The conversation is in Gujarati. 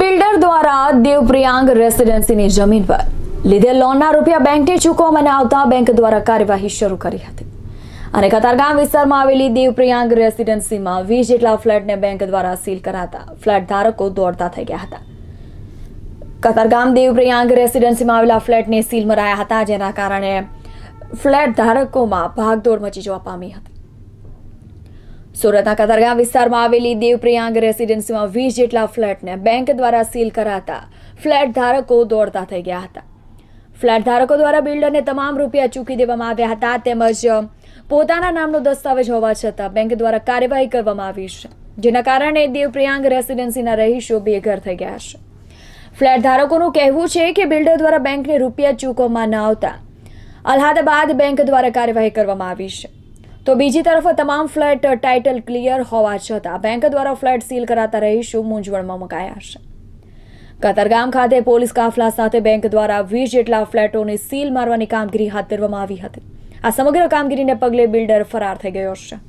બિલ્ડર દ્વારા દેવપ્રિયાંગ રેસિડેન્સીની જમીન પર લીધે લોનના રૂપિયા બેંકને ચૂકવવામાં આવતા બેંક દ્વારા કાર્યવાહી શરૂ કરી હતી અને કતારગામ વિસ્તારમાં આવેલી દેવપ્રિયાંગ રેસિડેન્સીમાં વીસ જેટલા ફ્લેટને બેંક દ્વારા સીલ કરાતા ફ્લેટ ધારકો દોડતા થઈ ગયા હતા કતારગામ દેવપ્રિયાંગ રેસિડેન્સીમાં આવેલા ફ્લેટને સીલ મરાયા હતા જેના કારણે ફ્લેટ ધારકોમાં ભાગદોડ મચી જવા પામી હતી સુરતના કતારગામ વિસ્તારમાં આવેલી દેવપ્રિયાંગ રેસિડેન્સીમાં વીસ જેટલા ફ્લેટને બેંક દ્વારા સીલ કરાતા ફ્લેટ ધારકો દોડતા થઈ ગયા હતા ફ્લેટ ધારકો દ્વારા બિલ્ડરને તમામ રૂપિયા ચૂકી દેવામાં આવ્યા હતા તેમજ પોતાના નામનો દસ્તાવેજ હોવા છતાં બેંક દ્વારા કાર્યવાહી કરવામાં આવી છે જેના કારણે દેવપ્રિયાંગ રેસિડેન્સીના રહીશો બેઘર થઈ ગયા છે ફ્લેટ ધારકોનું કહેવું છે કે બિલ્ડર દ્વારા બેંકને રૂપિયા ચૂકવવામાં ન આવતા અલ્હાદાબાદ બેંક દ્વારા કાર્યવાહી કરવામાં આવી છે તો બીજી તરફ તમામ ફ્લેટ ટાઇટલ ક્લિયર હોવા છતાં બેંક દ્વારા ફ્લેટ સીલ કરાતા રહીશો મૂંઝવણમાં મુકાયા છે કતારગામ ખાતે પોલીસ કાફલા સાથે બેંક દ્વારા વીસ જેટલા ફ્લેટોને સીલ મારવાની કામગીરી હાથ ધરવામાં આવી હતી આ સમગ્ર કામગીરીને પગલે બિલ્ડર ફરાર થઈ ગયો છે